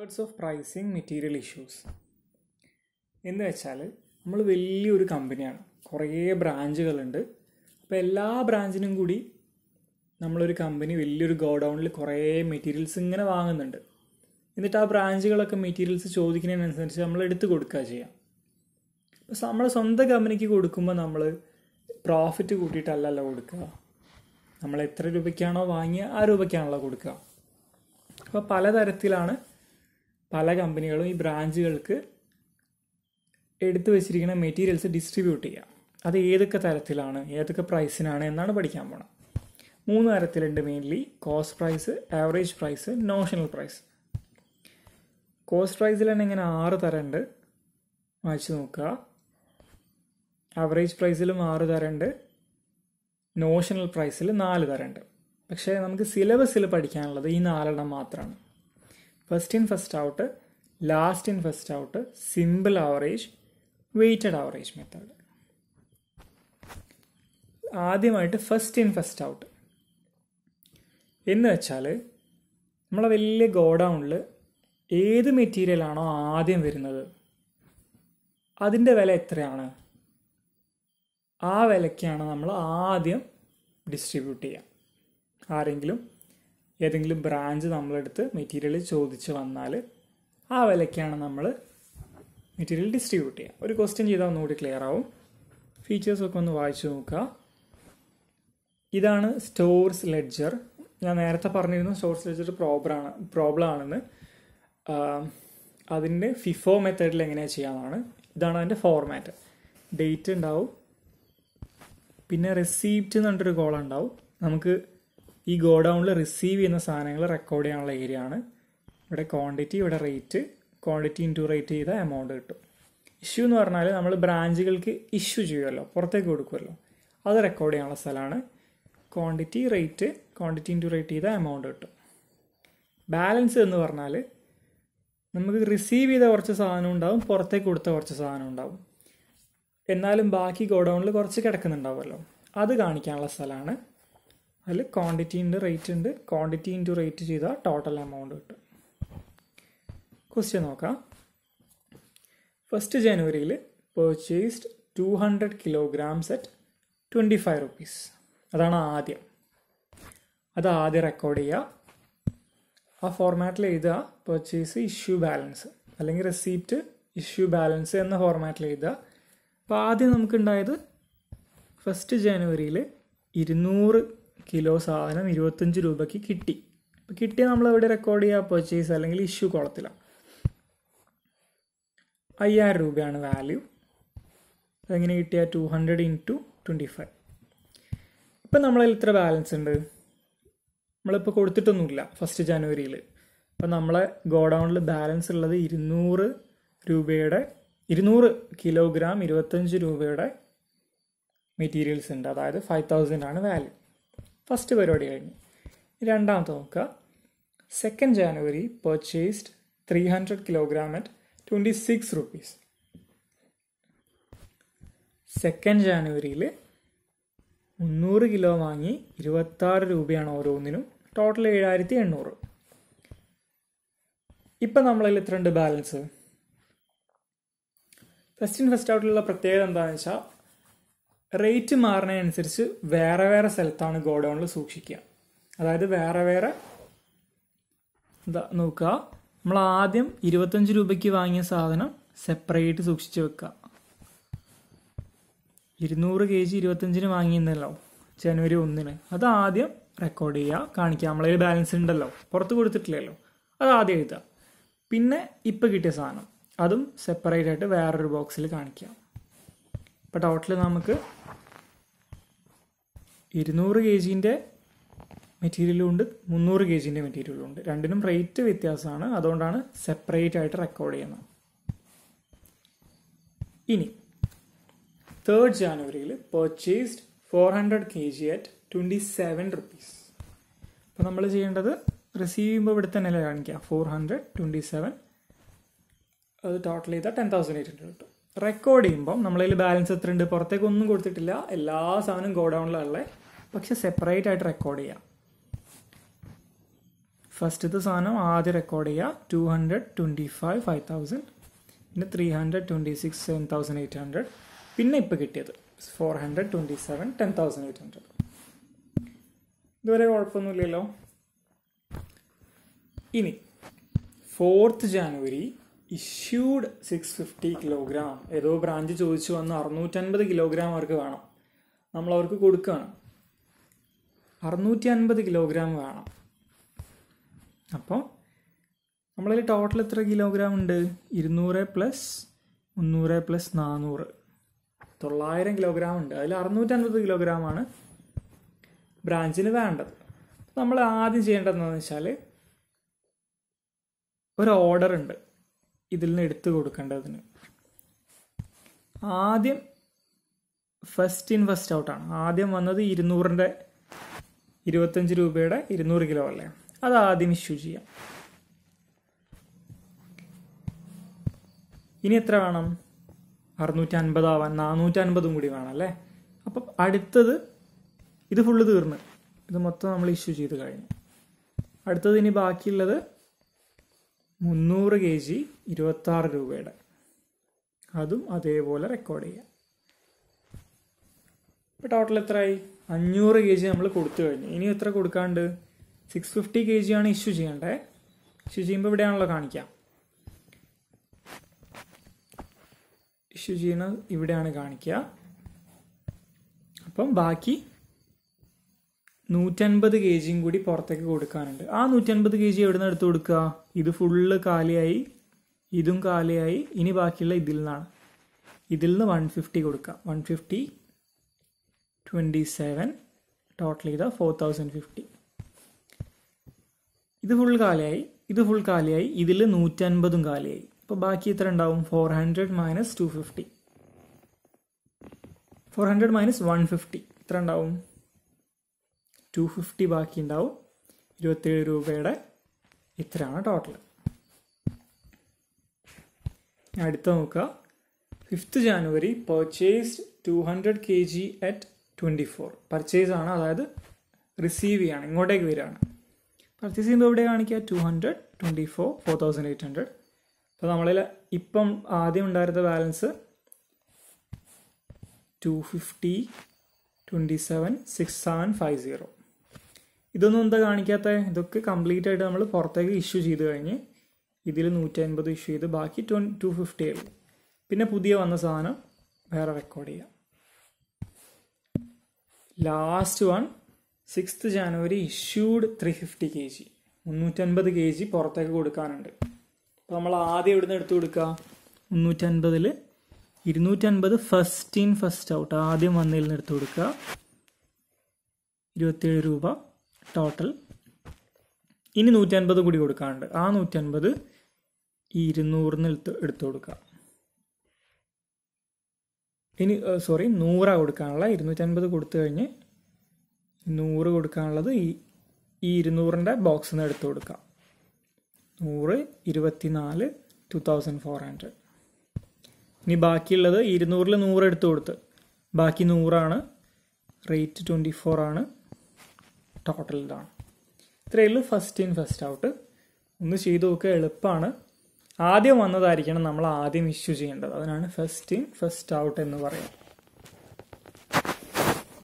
methods of pricing material issues എന്ന് വെച്ചാൽ നമ്മൾ വലിയൊരു കമ്പനിയാണ് കുറേ ബ്രാഞ്ചുകളുണ്ട് അപ്പോൾ എല്ലാ ബ്രാഞ്ചിനും കൂടി നമ്മളൊരു കമ്പനി വലിയൊരു ഗോഡൗണിൽ കുറേ മെറ്റീരിയൽസ് ഇങ്ങനെ വാങ്ങുന്നുണ്ട് എന്നിട്ട് ആ ബ്രാഞ്ചുകളൊക്കെ മെറ്റീരിയൽസ് ചോദിക്കുന്നതിനനുസരിച്ച് നമ്മൾ എടുത്തു കൊടുക്കുക ചെയ്യാം അപ്പോൾ നമ്മൾ സ്വന്തം കമ്പനിക്ക് കൊടുക്കുമ്പോൾ നമ്മൾ പ്രോഫിറ്റ് കൂട്ടിയിട്ടല്ലല്ലോ കൊടുക്കുക നമ്മൾ എത്ര രൂപയ്ക്കാണോ വാങ്ങിയ ആ രൂപയ്ക്കാണല്ലോ കൊടുക്കുക അപ്പോൾ പലതരത്തിലാണ് പല കമ്പനികളും ഈ ബ്രാഞ്ചുകൾക്ക് എടുത്തു വെച്ചിരിക്കുന്ന മെറ്റീരിയൽസ് ഡിസ്ട്രിബ്യൂട്ട് ചെയ്യാം അത് ഏതൊക്കെ തരത്തിലാണ് ഏതൊക്കെ പ്രൈസിനാണ് എന്നാണ് പഠിക്കാൻ പോണം മൂന്ന് തരത്തിലുണ്ട് mainly cost price average price notional price cost പ്രൈസിൽ തന്നെ ഇങ്ങനെ ആറ് തരമുണ്ട് വായിച്ച് നോക്കുക ആവറേജ് പ്രൈസിലും ആറ് തരമുണ്ട് നോഷണൽ പ്രൈസിൽ നാല് തരമുണ്ട് പക്ഷേ നമുക്ക് സിലബസിൽ പഠിക്കാനുള്ളത് ഈ നാലെണ്ണം മാത്രമാണ് first in first out last in first out simple average weighted average method ആദ്യമായിട്ട് ഫസ്റ്റ് ഇൻ ഫസ്റ്റ് ഔട്ട് എന്ന് വെച്ചാൽ നമ്മളെ വലിയ ഗോഡൗണിൽ ഏത് മെറ്റീരിയലാണോ ആദ്യം വരുന്നത് അതിൻ്റെ വില എത്രയാണ് ആ വിലയ്ക്കാണ് നമ്മൾ ആദ്യം ഡിസ്ട്രിബ്യൂട്ട് ചെയ്യുക ആരെങ്കിലും ഏതെങ്കിലും ബ്രാഞ്ച് നമ്മളെടുത്ത് മെറ്റീരിയൽ ചോദിച്ച് വന്നാൽ ആ വിലയ്ക്കാണ് നമ്മൾ മെറ്റീരിയൽ ഡിസ്ട്രിബ്യൂട്ട് ചെയ്യുക ഒരു ക്വസ്റ്റ്യൻ ചെയ്താൽ ഒന്നുകൂടി ക്ലിയർ ആവും ഫീച്ചേഴ്സൊക്കെ ഒന്ന് വായിച്ചു നോക്കുക ഇതാണ് സ്റ്റോർസ് ലെഡ്ജർ ഞാൻ നേരത്തെ പറഞ്ഞിരുന്നു സ്റ്റോർസ് ലെഡ്ജർ പ്രോബ്ലാണ് പ്രോബ്ലം ആണെന്ന് അതിൻ്റെ ഫിഫോ മെത്തേഡിൽ എങ്ങനെയാണ് ചെയ്യാമെന്നാണ് ഇതാണ് അതിൻ്റെ ഫോർമാറ്റ് ഡേറ്റ് ഉണ്ടാവും പിന്നെ റെസീപ്റ്റ് എന്ന് പറഞ്ഞിട്ടൊരു കോളം ഉണ്ടാവും നമുക്ക് ഈ ഗോഡൗണിൽ റിസീവ് ചെയ്യുന്ന സാധനങ്ങൾ റെക്കോർഡ് ചെയ്യാനുള്ള ഏരിയ ആണ് ഇവിടെ ക്വാണ്ടിറ്റി ഇവിടെ റേറ്റ് ക്വാണ്ടിറ്റി ഇൻറ്റു റേറ്റ് ചെയ്ത എമൗണ്ട് കിട്ടും ഇഷ്യൂ എന്ന് പറഞ്ഞാൽ നമ്മൾ ബ്രാഞ്ചുകൾക്ക് ഇഷ്യൂ ചെയ്യുമല്ലോ പുറത്തേക്ക് കൊടുക്കുമല്ലോ അത് റെക്കോർഡ് ചെയ്യാനുള്ള സ്ഥലമാണ് quantity rate quantity into rate ചെയ്ത എമൗണ്ട് കിട്ടും ബാലൻസ് എന്ന് പറഞ്ഞാൽ നമുക്ക് റിസീവ് ചെയ്ത കുറച്ച് സാധനം ഉണ്ടാവും പുറത്തേക്ക് കൊടുത്ത കുറച്ച് സാധനം ഉണ്ടാവും എന്നാലും ബാക്കി ഗോഡൗണിൽ കുറച്ച് കിടക്കുന്നുണ്ടാവുമല്ലോ അത് കാണിക്കാനുള്ള സ്ഥലമാണ് അതിൽ ക്വാണ്ടിറ്റീൻ്റെ റേറ്റ് ഉണ്ട് ക്വാണ്ടിറ്റി ഇൻറ്റു റേറ്റ് ചെയ്താൽ ടോട്ടൽ എമൗണ്ട് കിട്ടും ക്വസ്റ്റ്യൻ നോക്കാം ഫസ്റ്റ് ജനുവരിയിൽ purchased two hundred kilograms at twenty five rupees അതാണ് ആദ്യം അത് ആദ്യം റെക്കോർഡ് ചെയ്യുക ആ ഫോർമാറ്റിൽ എഴുതുക പെർച്ചേസ് ഇഷ്യൂ ബാലൻസ് അല്ലെങ്കിൽ റെസീപ്റ്റ് ഇഷ്യൂ ബാലൻസ് എന്ന ഫോർമാറ്റിൽ എഴുതുക അപ്പോൾ ആദ്യം നമുക്കുണ്ടായത് ഫസ്റ്റ് ജനുവരിയിൽ ഇരുന്നൂറ് കിലോ സാധനം ഇരുപത്തഞ്ച് രൂപയ്ക്ക് കിട്ടി അപ്പോൾ കിട്ടിയ നമ്മൾ എവിടെ റെക്കോർഡ് ചെയ്യുക പർച്ചേസ് അല്ലെങ്കിൽ ഇഷ്യൂ കുളത്തിലാണ് അയ്യായിരം രൂപയാണ് വാല്യൂ അതെങ്ങനെ കിട്ടിയ two hundred into twenty five ഇപ്പം നമ്മളതിൽ ഇത്ര ബാലൻസ് ഉണ്ട് നമ്മളിപ്പോൾ കൊടുത്തിട്ടൊന്നുമില്ല ഫസ്റ്റ് ജനുവരിയിൽ അപ്പം നമ്മളെ ഗോഡൗണിൽ ബാലൻസ് ഉള്ളത് ഇരുന്നൂറ് രൂപയുടെ ഇരുന്നൂറ് കിലോഗ്രാം ഇരുപത്തഞ്ച് രൂപയുടെ മെറ്റീരിയൽസ് ഉണ്ട് അതായത് ഫൈവ് തൗസൻഡ് ആണ് വാല്യൂ ഫസ്റ്റ് പരിപാടി കഴിഞ്ഞു രണ്ടാമത്തെ നോക്കുക second January purchased three hundred kilogram at twenty six rupees second ജാനുവരിയിൽ മുന്നൂറ് കിലോ വാങ്ങി ഇരുപത്താറ് രൂപയാണ് ഓരോന്നിനും ടോട്ടൽ ഏഴായിരത്തി എണ്ണൂറ് ഇപ്പം നമ്മളിൽ എത്രയുണ്ട് ബാലൻസ് ഫസ്റ്റ് ഇൻ ഫസ്റ്റ് ഔട്ടിലുള്ള പ്രത്യേകത എന്താണെന്ന് വെച്ചാൽ റേറ്റ് മാറുന്നതിനനുസരിച്ച് വേറെ വേറെ സ്ഥലത്താണ് ഗോഡൗണിൽ സൂക്ഷിക്കുക അതായത് വേറെ വേറെ എന്താ നോക്കുക നമ്മൾ ആദ്യം ഇരുപത്തഞ്ച് രൂപയ്ക്ക് വാങ്ങിയ സാധനം സെപ്പറേറ്റ് സൂക്ഷിച്ച് വെക്കുക ഇരുന്നൂറ് കെ ജി ഇരുപത്തഞ്ചിന് വാങ്ങിയിരുന്നല്ലോ ജനുവരി ഒന്നിന് അത് ആദ്യം റെക്കോർഡ് ചെയ്യുക കാണിക്കുക നമ്മളതിൽ ബാലൻസ് ഉണ്ടല്ലോ പുറത്ത് കൊടുത്തിട്ടില്ലല്ലോ അത് ആദ്യം എഴുതുക പിന്നെ ഇപ്പം കിട്ടിയ സാധനം അതും സെപ്പറേറ്റ് ആയിട്ട് വേറൊരു ബോക്സിൽ കാണിക്കുക അപ്പോൾ ടോട്ടൽ നമുക്ക് ഇരുന്നൂറ് കെ ജിൻ്റെ മെറ്റീരിയലും ഉണ്ട് മുന്നൂറ് കെ ജിൻ്റെ മെറ്റീരിയലും ഉണ്ട് രണ്ടിനും റേറ്റ് വ്യത്യാസമാണ് അതുകൊണ്ടാണ് സെപ്പറേറ്റ് ആയിട്ട് റെക്കോർഡ് ചെയ്യുന്നത് ഇനി തേർഡ് ജാനുവരിയിൽ purchased four hundred K G at twenty seven rupees അപ്പോൾ നമ്മൾ ചെയ്യേണ്ടത് റിസീവ് ചെയ്യുമ്പോൾ ഇവിടെ തന്നെ അല്ലേ കാണിക്കുക ഫോർ ഹൺഡ്രഡ് ട്വൻറ്റി സെവൻ അത് ടോട്ടൽ ചെയ്താൽ ടെൻ തൗസൻഡ് എയ്റ്റ് ഹൺഡ്രഡ് കിട്ടും റെക്കോർഡ് ചെയ്യുമ്പം നമ്മളതിൽ ബാലൻസ് എത്രയുണ്ട് ഉണ്ട് പുറത്തേക്ക് ഒന്നും കൊടുത്തിട്ടില്ല എല്ലാ സാധനവും ഗോഡൗണിലുള്ള പക്ഷെ സെപ്പറേറ്റ് ആയിട്ട് റെക്കോർഡ് ചെയ്യാം ഫസ്റ്റത്തെ സാധനം ആദ്യം റെക്കോർഡ് ചെയ്യുക two hundred twenty five five thousand പിന്നെ three hundred twenty six seven thousand eight hundred പിന്നെ ഇപ്പോൾ കിട്ടിയത് four hundred twenty seven ten thousand eight hundred ഇതുവരെ കുഴപ്പമൊന്നുമില്ലല്ലോ ഇനി fourth January issued six fifty kilogram ഏതോ ബ്രാഞ്ച് ചോദിച്ചു വന്ന് അറുന്നൂറ്റൻപത് കിലോഗ്രാം അവർക്ക് വേണം നമ്മൾ അവർക്ക് കൊടുക്കുകയാണ് അറുന്നൂറ്റി അൻപത് കിലോഗ്രാം വേണം അപ്പോൾ നമ്മളിൽ ടോട്ടൽ എത്ര കിലോഗ്രാം ഉണ്ട് ഇരുന്നൂറ് പ്ലസ് മുന്നൂറ് പ്ലസ് നാനൂറ് തൊള്ളായിരം കിലോഗ്രാം ഉണ്ട് അതിൽ അറുന്നൂറ്റി അറുന്നൂറ്റൻപത് കിലോഗ്രാമാണ് ബ്രാഞ്ചിന് വേണ്ടത് നമ്മൾ ആദ്യം ചെയ്യേണ്ടതെന്ന് വെച്ചാൽ ഒരു ഓർഡർ ഉണ്ട് ഇതിൽ നിന്ന് എടുത്തു കൊടുക്കേണ്ടതിന് ആദ്യം ഫസ്റ്റ് ഇൻ ഫസ്റ്റ് ഔട്ടാണ് ആദ്യം വന്നത് ഇരുന്നൂറിൻ്റെ ഇരുപത്തഞ്ച് രൂപയുടെ ഇരുന്നൂറ് കിലോ അല്ലേ അത് ആദ്യം ഇഷ്യൂ ചെയ്യാം ഇനി എത്ര വേണം അറുന്നൂറ്റി അൻപതാവാൻ നാനൂറ്റി അൻപതും കൂടി വേണം അല്ലേ അപ്പം അടുത്തത് ഇത് ഫുള്ള് തീർന്ന് ഇത് മൊത്തം നമ്മൾ ഇഷ്യൂ ചെയ്ത് കഴിഞ്ഞു അടുത്തത് ഇനി ബാക്കിയുള്ളത് മുന്നൂറ് കെ ജി ഇരുപത്താറ് രൂപയുടെ അതും അതേപോലെ റെക്കോർഡ് ചെയ്യാം ഇപ്പോൾ ടോട്ടൽ എത്രയായി അഞ്ഞൂറ് കെ ജി നമ്മൾ കൊടുത്തു കഴിഞ്ഞു ഇനി എത്ര കൊടുക്കാണ്ട് സിക്സ് ഫിഫ്റ്റി കെ ജി ആണ് ഇഷ്യൂ ചെയ്യേണ്ടത് ഇഷ്യൂ ചെയ്യുമ്പോൾ ഇവിടെയാണല്ലോ കാണിക്കാം ഇഷ്യൂ ചെയ്യുന്ന ഇവിടെയാണ് കാണിക്കുക അപ്പം ബാക്കി നൂറ്റൻപത് കെ ജിയും കൂടി പുറത്തേക്ക് കൊടുക്കാനുണ്ട് ആ നൂറ്റൻപത് കെ ജി എവിടെ നിന്ന് എടുത്ത് കൊടുക്കുക ഇത് ഫുള്ള് കാലിയായി ഇതും കാലിയായി ഇനി ബാക്കിയുള്ള ഇതിൽ നിന്നാണ് ഇതിൽ നിന്ന് വൺ ഫിഫ്റ്റി കൊടുക്കുക one fifty twenty seven total ചെയ്ത ഫോർ തൗസൻഡ് ഫിഫ്റ്റി ഇത് ഫുൾ കാലിയായി ഇത് ഫുൾ കാലിയായി ഇതിൽ നൂറ്റൻപതും കാലിയായി അപ്പോൾ ബാക്കി എത്ര ഉണ്ടാവും four hundred minus two fifty four hundred minus one fifty എത്ര ഉണ്ടാവും ടു ഫിഫ്റ്റി ബാക്കി ഉണ്ടാവും ഇരുപത്തേഴ് രൂപയുടെ ഇത്രയാണ് ടോട്ടൽ അടുത്ത നോക്കുക fifth January purchase two hundred K G at twenty four purchase ആണ് അതായത് റിസീവ് ചെയ്യാണ് ഇങ്ങോട്ടേക്ക് വരികയാണ് പർച്ചേസ് ചെയ്യുമ്പോൾ എവിടെ കാണിക്കുക two hundred twenty four four thousand eight hundred അപ്പോൾ നമ്മളിൽ ഇപ്പം ആദ്യം ഉണ്ടായിരുന്ന balance two fifty twenty seven six seven five zero ഇതൊന്നും എന്താ കാണിക്കാത്ത ഇതൊക്കെ കംപ്ലീറ്റ് ആയിട്ട് നമ്മൾ പുറത്തേക്ക് ഇഷ്യൂ ചെയ്ത് കഴിഞ്ഞ് ഇതിൽ നൂറ്റി അൻപത് ഇഷ്യൂ ചെയ്ത് ബാക്കി ട്വൻ ടു ഫിഫ്റ്റി ആയിരുന്നു പിന്നെ പുതിയ വന്ന സാധനം വേറെ റെക്കോർഡ് ചെയ്യാം last one sixth January issued three fifty K G മുന്നൂറ്റൻപത് കെ ജി പുറത്തേക്ക് കൊടുക്കാനുണ്ട് അപ്പോൾ നമ്മൾ ആദ്യം ഇവിടുന്ന് എടുത്തു കൊടുക്കുക മുന്നൂറ്റൻപതിൽ ഇരുന്നൂറ്റൻപത് ഫസ്റ്റ് ഇൻ ഫസ്റ്റ് ഔട്ട് ആദ്യം വന്നതിൽ നിന്ന് എടുത്തു കൊടുക്കുക ഇരുപത്തിയേഴ് രൂപ ടോട്ടൽ ഇനി നൂറ്റൻപത് കൂടി കൊടുക്കാനുണ്ട് ആ നൂറ്റൻപത് ഈ ഇരുന്നൂറിന് എടുത്ത് എടുത്തു കൊടുക്കുക ഇനി സോറി നൂറാണ് കൊടുക്കാനുള്ള ഇരുന്നൂറ്റൻപത് കൊടുത്തു കഴിഞ്ഞ് നൂറ് കൊടുക്കാനുള്ളത് ഈ ഈ ഇരുന്നൂറിൻ്റെ ബോക്സിൽ നിന്ന് എടുത്തു കൊടുക്കാം നൂറ് ഇരുപത്തിനാല് ടു തൗസൻഡ് ഫോർ ഹൺഡ്രഡ് ഇനി ബാക്കിയുള്ളത് ഇരുന്നൂറിൽ നൂറ് എടുത്തു കൊടുത്ത് ബാക്കി നൂറാണ് റേറ്റ് ട്വൻറ്റി ഫോർ ആണ് ടോട്ടലിലാണ് ഇത്രയുള്ളൂ ഫസ്റ്റ് ഇൻ ഫസ്റ്റ് ഔട്ട് ഒന്ന് ചെയ്ത് നോക്കുക എളുപ്പമാണ് ആദ്യം വന്നതായിരിക്കണം നമ്മൾ ആദ്യം ഇഷ്യൂ ചെയ്യേണ്ടത് അതിനാണ് ഫസ്റ്റ് ഇൻ ഫസ്റ്റ് ഔട്ട് എന്ന് പറയുന്നത്